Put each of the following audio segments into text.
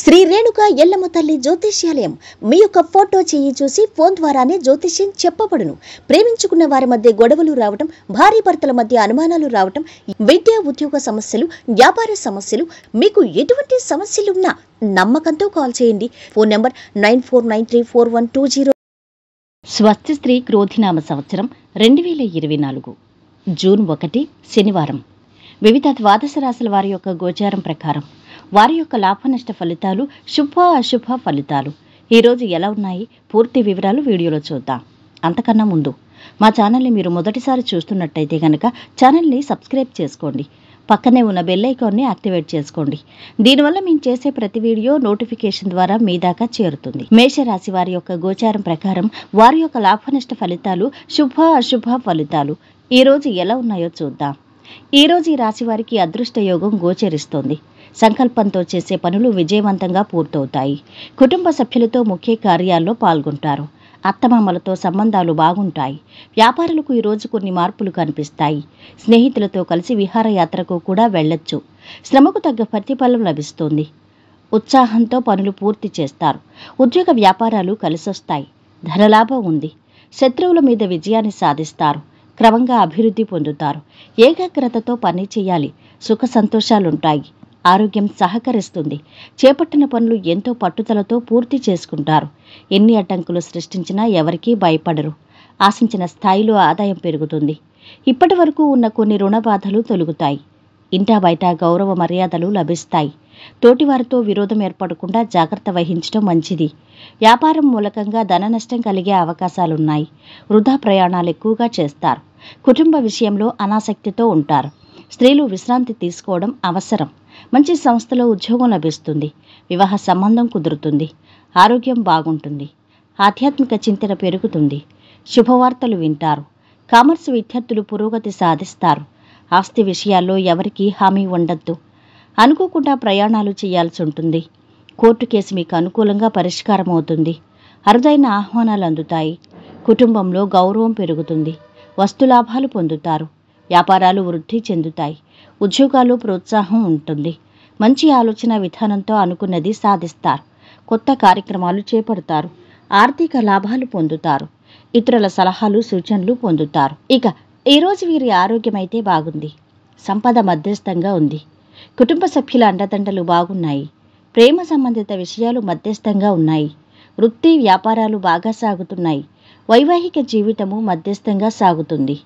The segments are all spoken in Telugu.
శ్రీ రేణుక ఎల్లమ్మ తల్లి జ్యోతిష్యాలయం మీ యొక్క ఫోటో చేయి చూసి ఫోన్ ద్వారానే జ్యోతిష్యం చెప్పబడును ప్రేమించుకున్న వారి మధ్య గొడవలు రావటం భారీ భర్తల మధ్య అనుమానాలు రావటం విద్యా ఉద్యోగ సమస్యలు వ్యాపార సమస్యలు మీకు ఎటువంటి సమస్యలున్నా నమ్మకంతో కాల్ చేయండి phone number nine four nine three four one two zero స్వస్తి స్త్రీ క్రోధినామ సంవత్సరం రెండు వేల ఇరవై నాలుగు జూన్ ఒకటి శనివారం వివిధ ద్వాదశ రాశుల వారి యొక్క గోచారం ప్రకారం వారి యొక్క లాభనష్ట ఫలితాలు శుభ అశుభ ఫలితాలు ఈరోజు ఎలా ఉన్నాయి పూర్తి వివరాలు వీడియోలో చూద్దాం అంతకన్నా ముందు మా ఛానల్ని మీరు మొదటిసారి చూస్తున్నట్టయితే కనుక ఛానల్ని సబ్స్క్రైబ్ చేసుకోండి పక్కనే ఉన్న బెల్లైకాన్ని యాక్టివేట్ చేసుకోండి దీనివల్ల మేము చేసే ప్రతి వీడియో నోటిఫికేషన్ ద్వారా మీ దాకా చేరుతుంది మేషరాశి వారి యొక్క గోచారం ప్రకారం వారి యొక్క లాభనష్ట ఫలితాలు శుభ అశుభ ఫలితాలు ఈరోజు ఎలా ఉన్నాయో చూద్దాం ఈరోజు ఈ రాశి వారికి అదృష్ట యోగం గోచరిస్తోంది సంకల్పంతో చేసే పనులు విజయవంతంగా పూర్తవుతాయి కుటుంబ సభ్యులతో ముఖ్య కార్యాల్లో పాల్గొంటారు అత్తమామలతో సంబంధాలు బాగుంటాయి వ్యాపారులకు ఈరోజు కొన్ని మార్పులు కనిపిస్తాయి స్నేహితులతో కలిసి విహారయాత్రకు కూడా వెళ్ళొచ్చు శ్రమకు తగ్గ ప్రతిఫలం లభిస్తుంది ఉత్సాహంతో పనులు పూర్తి చేస్తారు ఉద్యోగ వ్యాపారాలు కలిసొస్తాయి ధనలాభం ఉంది శత్రువుల మీద విజయాన్ని సాధిస్తారు క్రమంగా అభివృద్ధి పొందుతారు ఏకాగ్రతతో పని చేయాలి సుఖ సంతోషాలుంటాయి ఆరోగ్యం సహకరిస్తుంది చేపట్టిన పనులు ఎంతో పట్టుదలతో పూర్తి చేసుకుంటారు ఎన్ని అడ్డంకులు సృష్టించినా ఎవరికీ భయపడరు ఆశించిన స్థాయిలో ఆదాయం పెరుగుతుంది ఇప్పటి వరకు ఉన్న కొన్ని రుణ బాధలు తొలుగుతాయి ఇంటా బయట గౌరవ మర్యాదలు లభిస్తాయి తోటివారితో విరోధం ఏర్పడకుండా జాగ్రత్త వహించడం మంచిది వ్యాపారం మూలకంగా ధన నష్టం కలిగే అవకాశాలున్నాయి వృధా ప్రయాణాలు ఎక్కువగా చేస్తారు కుటుంబ విషయంలో అనాసక్తితో ఉంటారు స్త్రీలు విశ్రాంతి తీసుకోవడం అవసరం మంచి సంస్థలో ఉద్యోగం లభిస్తుంది వివాహ సంబంధం కుదురుతుంది ఆరోగ్యం బాగుంటుంది ఆధ్యాత్మిక చింతన పెరుగుతుంది శుభవార్తలు వింటారు కామర్స్ విద్యార్థులు పురోగతి సాధిస్తారు ఆస్తి విషయాల్లో ఎవరికీ హామీ ఉండద్దు అనుకోకుండా ప్రయాణాలు చేయాల్సి ఉంటుంది కోర్టు కేసు మీకు అనుకూలంగా పరిష్కారం అవుతుంది అరుదైన ఆహ్వానాలు అందుతాయి కుటుంబంలో గౌరవం పెరుగుతుంది వస్తులాభాలు పొందుతారు వ్యాపారాలు వృద్ధి చెందుతాయి ఉద్యోగాలు ప్రోత్సాహం ఉంటుంది మంచి ఆలోచన విధానంతో అనుకున్నది సాధిస్తారు కొత్త కార్యక్రమాలు చేపడతారు ఆర్థిక లాభాలు పొందుతారు ఇతరుల సలహాలు సూచనలు పొందుతారు ఇక ఈరోజు వీరి ఆరోగ్యమైతే బాగుంది సంపద మధ్యస్థంగా ఉంది కుటుంబ సభ్యుల అండదండలు బాగున్నాయి ప్రేమ సంబంధిత విషయాలు మధ్యస్థంగా ఉన్నాయి వృత్తి వ్యాపారాలు బాగా సాగుతున్నాయి వైవాహిక జీవితము మధ్యస్థంగా సాగుతుంది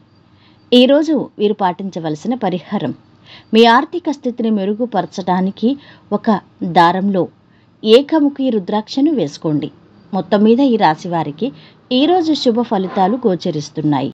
ఈరోజు వీరు పాటించవలసిన పరిహారం మీ ఆర్థిక స్థితిని మెరుగుపరచడానికి ఒక దారంలో ఏకముఖి రుద్రాక్షను వేసుకోండి మొత్తం మీద ఈ రాశివారికి ఈరోజు శుభ ఫలితాలు గోచరిస్తున్నాయి